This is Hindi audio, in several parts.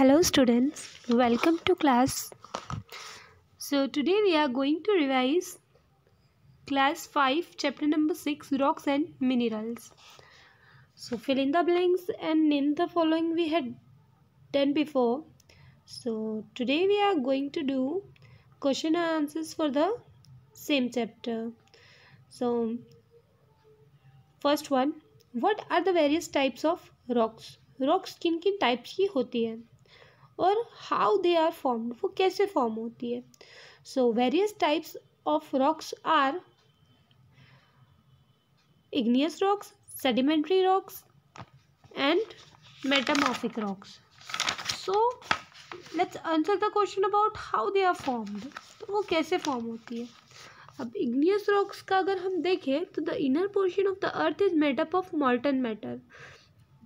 hello students welcome to class so today we are going to revise class 5 chapter number 6 rocks and minerals so fill in the blanks and in the following we had done before so today we are going to do question and answers for the same chapter so first one what are the various types of rocks rocks किन किन टाइप्स की होती है और हाउ दे आर फॉर्म वो कैसे फॉर्म होती है so various types of rocks are igneous rocks sedimentary rocks and metamorphic rocks so let's answer the question about how they are formed तो वो कैसे फॉर्म होती है अब इग्नियस रॉक्स का अगर हम देखें तो the inner portion of the earth is made up of molten matter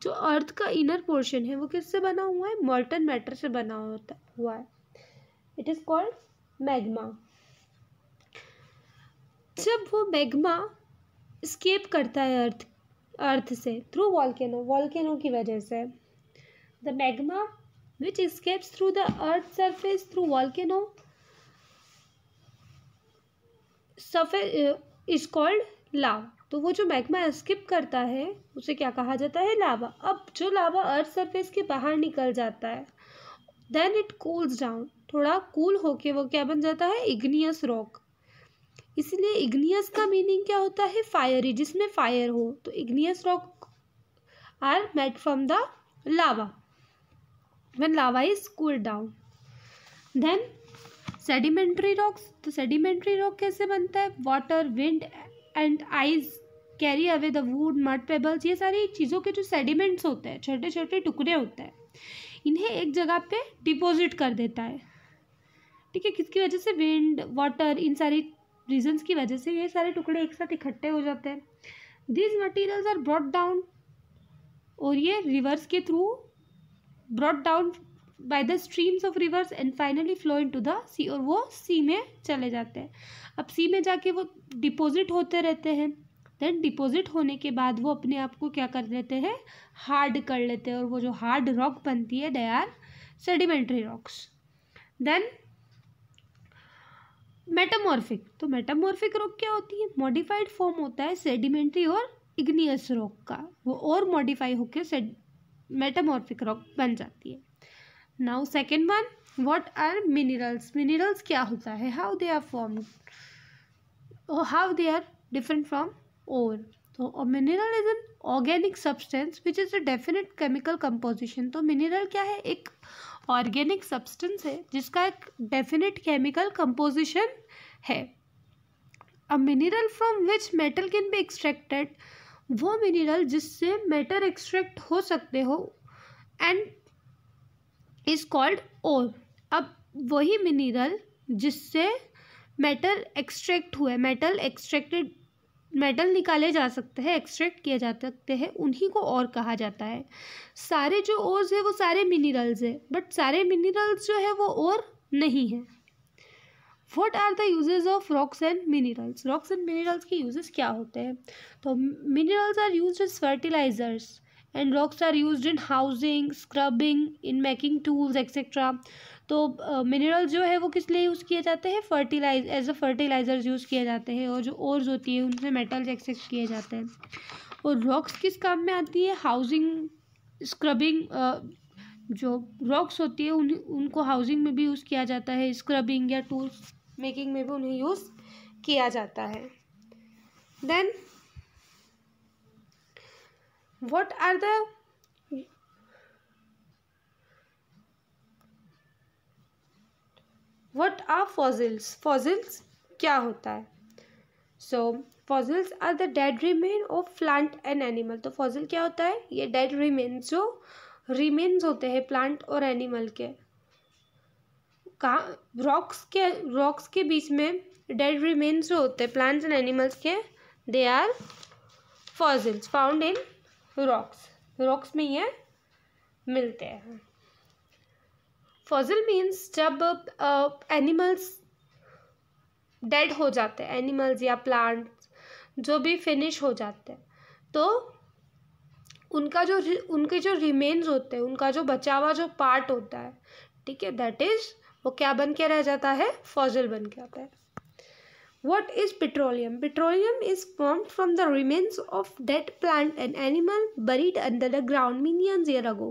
जो अर्थ का इनर पोर्शन है वो किससे बना हुआ है मॉल्टन मैटर से बना होता हुआ है इट इज़ कॉल्ड मैग्मा जब वो मैग्मा स्केप करता है अर्थ अर्थ से थ्रू वॉल्केनो वॉल्केनो की वजह से the magma which escapes through the earth surface through volcano surface is called lava तो वो जो मैग्मा स्किप करता है उसे क्या कहा जाता है लावा अब जो लावा अर्थ सरफेस के बाहर निकल जाता है देन इट कूल्स डाउन थोड़ा कूल cool होके वो क्या बन जाता है इग्नियस रॉक इसलिए इग्नियस का मीनिंग क्या होता है फायरी जिसमें फायर हो तो igneous rock are made from the lava when lava is cool down then sedimentary rocks तो सेडिमेंट्री रॉक कैसे बनता है water wind and ice carry away the wood mud pebbles ये सारी चीज़ों के जो सेडिमेंट्स होते हैं छोटे छोटे टुकड़े होते हैं इन्हें एक जगह पे डिपॉजिट कर देता है ठीक है किसकी वजह से विंड वाटर इन सारी रीजन्स की वजह से ये सारे टुकड़े एक साथ इकट्ठे हो जाते हैं these materials are brought down और ये रिवर्स के through brought down by the streams of rivers and finally flow into the sea और वो सी में चले जाते हैं अब सी में जाके वो डिपॉजिट होते रहते हैं देन डिपॉजिट होने के बाद वो अपने आप को क्या कर लेते हैं हार्ड कर लेते हैं और वो जो हार्ड रॉक बनती है they are sedimentary rocks then metamorphic तो मेटामॉर्फिक रॉक क्या होती है मॉडिफाइड फॉर्म होता है सेडिमेंट्री और इग्नियस रॉक का वो और मॉडिफाई होकर मेटामॉर्फिक रॉक बन जाती है now second one what are minerals minerals क्या होता है how they are form how they are different from और तो और mineral is an organic substance which is a definite chemical composition तो मिनरल क्या है एक ऑर्गेनिक सब्सटेंस है जिसका एक डेफिनेट केमिकल कंपोजिशन है a mineral from which metal can be extracted वो मिनरल जिससे मेटल एक्सट्रैक्ट हो सकते हो एंड इज कॉल्ड ओर अब वही मिनरल जिससे मेटल एक्सट्रैक्ट हुआ है मेटल एक्सट्रैक्टेड मेटल निकाले जा सकते हैं एक्सट्रैक्ट किए जा सकते हैं उन्हीं को और कहा जाता है सारे जो ओर्स है वो सारे मिनरल्स है बट सारे मिनरल्स जो है वो और नहीं है what are the uses of rocks and minerals rocks and minerals के यूजेस क्या होते हैं तो minerals are use as fertilizers and rocks are use in housing scrubbing in making tools etcetera तो मिनरल जो है वो किस लिए यूज़ किए जाते हैं fertilize as a fertilizers use किए जाते हैं और जो ओर्स होती है उनसे मेटल्स एक्सेस किए जाते हैं और रॉक्स किस काम में आती है हाउसिंग स्क्रबिंग जो रॉक्स होती है उन उनको हाउसिंग में भी यूज़ किया जाता है स्क्रबिंग या टूल्स मेकिंग में भी उन्हें यूज़ किया जाता है then what are the what are fossils fossils क्या होता है so fossils are the dead remain of plant and animal तो फॉजिल क्या होता है ये डेड रिमेन जो रिमेन्स होते हैं प्लांट और एनिमल के कहा रॉक्स के रॉक्स के बीच में डेड रिमेन्स जो होते हैं प्लांट्स एंड एनिमल्स के they are fossils found in rocks rocks में ये मिलते हैं फॉजल मीन्स जब एनिमल्स uh, डेड हो जाते हैं एनिमल्स या प्लांट्स जो भी फिनिश हो जाते हैं तो उनका जो उनके जो रिमेन्स होते हैं उनका जो बचा हुआ जो पार्ट होता है ठीक है दैट इज़ वो क्या बन के रह जाता है फॉजल बन के आता है What is petroleum petroleum is form from the remains of dead plant and animal buried under the ground millions year ago.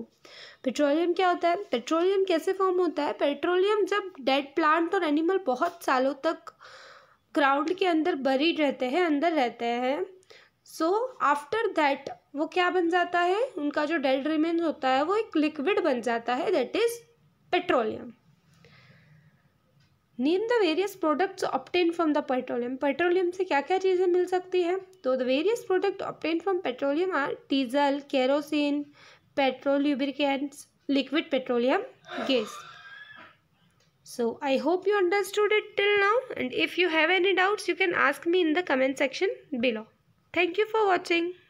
Petroleum क्या होता है पेट्रोलियम कैसे फॉर्म होता है पेट्रोलियम जब डेड प्लांट और एनिमल बहुत सालों तक ग्राउंड के अंदर बरीड रहते हैं अंदर रहते हैं सो आफ्टर दैट वो क्या बन जाता है उनका जो डेड रिमेन होता है वो एक लिक्विड बन जाता है that is petroleum name the various products obtain from the petroleum petroleum से क्या क्या चीज़ें मिल सकती है तो the various product obtain from petroleum are diesel kerosene petrol liquid petroleum gas so I hope you understood it till now and if you have any doubts you can ask me in the comment section below thank you for watching